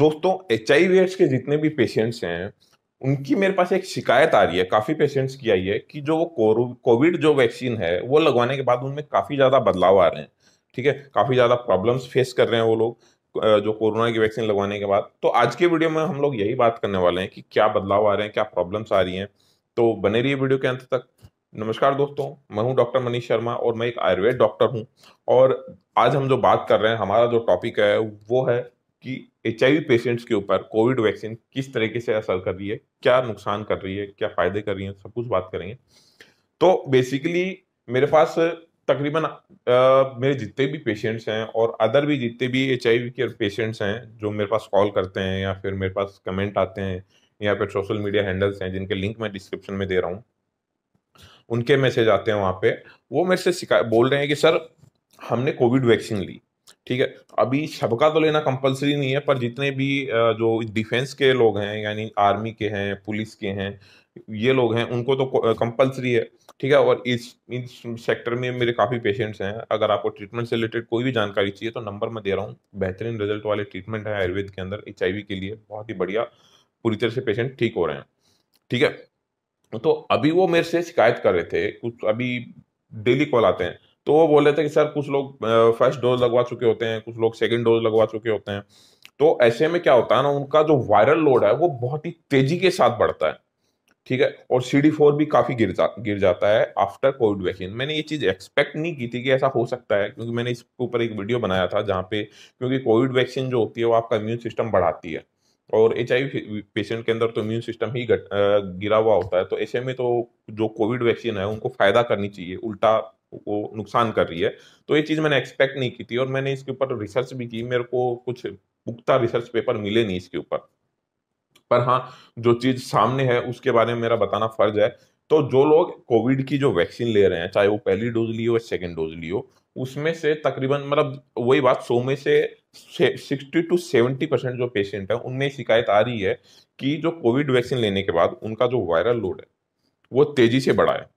दोस्तों H I we के जितने भी पेशेंट्स हैं उनकी मेरे पास एक शिकायत आ रही है काफ़ी पेशेंट्स की आई है कि जो वो कोविड जो वैक्सीन है वो लगवाने के बाद उनमें काफ़ी ज़्यादा बदलाव आ रहे हैं ठीक है काफ़ी ज़्यादा प्रॉब्लम्स फेस कर रहे हैं वो लोग जो कोरोना की वैक्सीन लगवाने के बाद तो आज के वीडियो में हम लोग यही बात करने वाले हैं कि क्या बदलाव आ रहे हैं क्या प्रॉब्लम्स आ रही हैं तो बने रहिए वीडियो के अंत तक नमस्कार दोस्तों मैं हूं डॉक्टर मनीष शर्मा और मैं एक आयुर्वेद डॉक्टर हूं और आज हम जो बात कर रहे हैं हमारा जो टॉपिक है वो है कि एच पेशेंट्स के ऊपर कोविड वैक्सीन किस तरीके से असर कर रही है क्या नुकसान कर रही है क्या फ़ायदे कर रही है सब कुछ बात करेंगे तो बेसिकली मेरे पास तकरीबन मेरे जितने भी पेशेंट्स हैं और अदर भी जितने भी एच के पेशेंट्स हैं जो मेरे पास कॉल करते हैं या फिर मेरे पास कमेंट आते हैं या फिर सोशल मीडिया हैंडल्स हैं जिनके लिंक मैं डिस्क्रिप्शन में दे रहा हूँ उनके मैसेज आते हैं वहाँ पे वो मेरे से बोल रहे हैं कि सर हमने कोविड वैक्सीन ली ठीक है अभी सबका तो लेना कंपलसरी नहीं है पर जितने भी जो डिफेंस के लोग हैं यानी आर्मी के हैं पुलिस के हैं ये लोग हैं उनको तो कंपलसरी है ठीक है और इस इस सेक्टर में मेरे काफ़ी पेशेंट्स हैं अगर आपको ट्रीटमेंट से रिलेटेड कोई भी जानकारी चाहिए तो नंबर मैं दे रहा हूँ बेहतरीन रिजल्ट वाले ट्रीटमेंट है आयुर्वेद के अंदर एच के लिए बहुत ही बढ़िया पूरी तरह से पेशेंट ठीक हो रहे हैं ठीक है तो अभी वो मेरे से शिकायत कर रहे थे कुछ अभी डेली कॉल आते हैं तो वो बोल रहे थे कि सर कुछ लोग फर्स्ट डोज लगवा चुके होते हैं कुछ लोग सेकेंड डोज लगवा चुके होते हैं तो ऐसे में क्या होता है ना उनका जो वायरल लोड है वो बहुत ही तेजी के साथ बढ़ता है ठीक है और सी डी फोर भी काफी गिर जा गिर जाता है आफ्टर कोविड वैक्सीन मैंने ये चीज़ एक्सपेक्ट नहीं की थी कि ऐसा हो सकता है क्योंकि मैंने इसके ऊपर एक वीडियो बनाया था जहाँ पे क्योंकि कोविड वैक्सीन जो होती है वो आपका इम्यून सिस्टम बढ़ाती है और एच आई पेशेंट के अंदर तो इम्यून सिस्टम ही घट गिरा हुआ होता है तो ऐसे में तो जो कोविड वैक्सीन है उनको फ़ायदा करनी चाहिए उल्टा वो नुकसान कर रही है तो ये चीज़ मैंने एक्सपेक्ट नहीं की थी और मैंने इसके ऊपर रिसर्च भी की मेरे को कुछ पुख्ता रिसर्च पेपर मिले नहीं इसके ऊपर पर हाँ जो चीज़ सामने है उसके बारे में मेरा बताना फर्ज है तो जो लोग कोविड की जो वैक्सीन ले रहे हैं चाहे वो पहली डोज लियो या सेकेंड डोज लियो उसमें से तकरीबन मतलब वही बात सौ में से सिक्सटी टू सेवेंटी परसेंट जो पेशेंट है उनमें शिकायत आ रही है कि जो कोविड वैक्सीन लेने के बाद उनका जो वायरल लोड है वो तेजी से बढ़ा है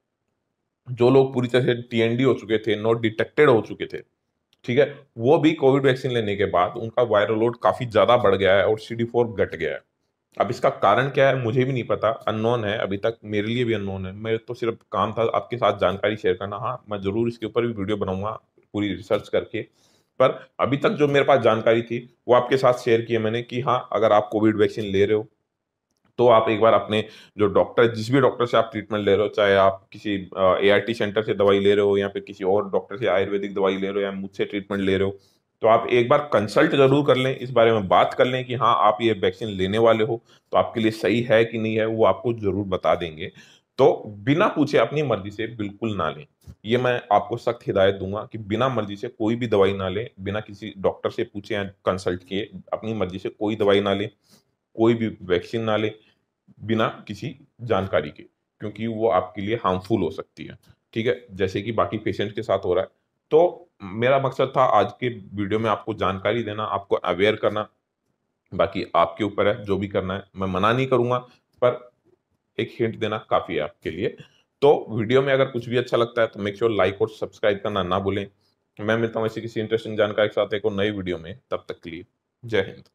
जो लोग पूरी तरह से टीएनडी हो चुके थे नॉट डिटेक्टेड हो चुके थे ठीक है वो भी कोविड वैक्सीन लेने के बाद उनका वायरल लोड काफ़ी ज़्यादा बढ़ गया है और सी डी फोर घट गया है अब इसका कारण क्या है मुझे भी नहीं पता अननोन है अभी तक मेरे लिए भी अननोन है मेरे तो सिर्फ काम था आपके साथ जानकारी शेयर करना हाँ मैं ज़रूर इसके ऊपर भी वीडियो बनाऊंगा पूरी रिसर्च करके पर अभी तक जो मेरे पास जानकारी थी वो आपके साथ शेयर किया मैंने कि हाँ अगर आप कोविड वैक्सीन ले रहे हो तो आप एक बार अपने जो डॉक्टर जिस भी डॉक्टर से आप ट्रीटमेंट ले रहे हो चाहे आप किसी ए टी सेंटर से दवाई ले रहे हो या फिर किसी और डॉक्टर से आयुर्वेदिक दवाई ले रहे हो या मुझसे ट्रीटमेंट ले रहे हो तो आप एक बार कंसल्ट जरूर कर लें इस बारे में बात कर लें कि हाँ आप ये वैक्सीन लेने वाले हो तो आपके लिए सही है कि नहीं है वो आपको जरूर बता देंगे तो बिना पूछे अपनी मर्जी से बिल्कुल ना लें ये मैं आपको सख्त हिदायत दूंगा कि बिना मर्जी से कोई भी दवाई ना लें बिना किसी डॉक्टर से पूछे या कंसल्ट किए अपनी मर्जी से कोई दवाई ना लें कोई भी वैक्सीन ना ले बिना किसी जानकारी के क्योंकि वो आपके लिए हार्मफुल हो सकती है ठीक है जैसे कि बाकी पेशेंट के साथ हो रहा है तो मेरा मकसद था आज के वीडियो में आपको जानकारी देना आपको अवेयर करना बाकी आपके ऊपर है जो भी करना है मैं मना नहीं करूँगा पर एक हिंट देना काफ़ी है आपके लिए तो वीडियो में अगर कुछ भी अच्छा लगता है तो मेक श्योर लाइक और सब्सक्राइब करना ना भूलें मैं मिलता हूँ ऐसी किसी इंटरेस्टिंग जानकारी के साथ एक और नई वीडियो में तब तक के लिए जय हिंद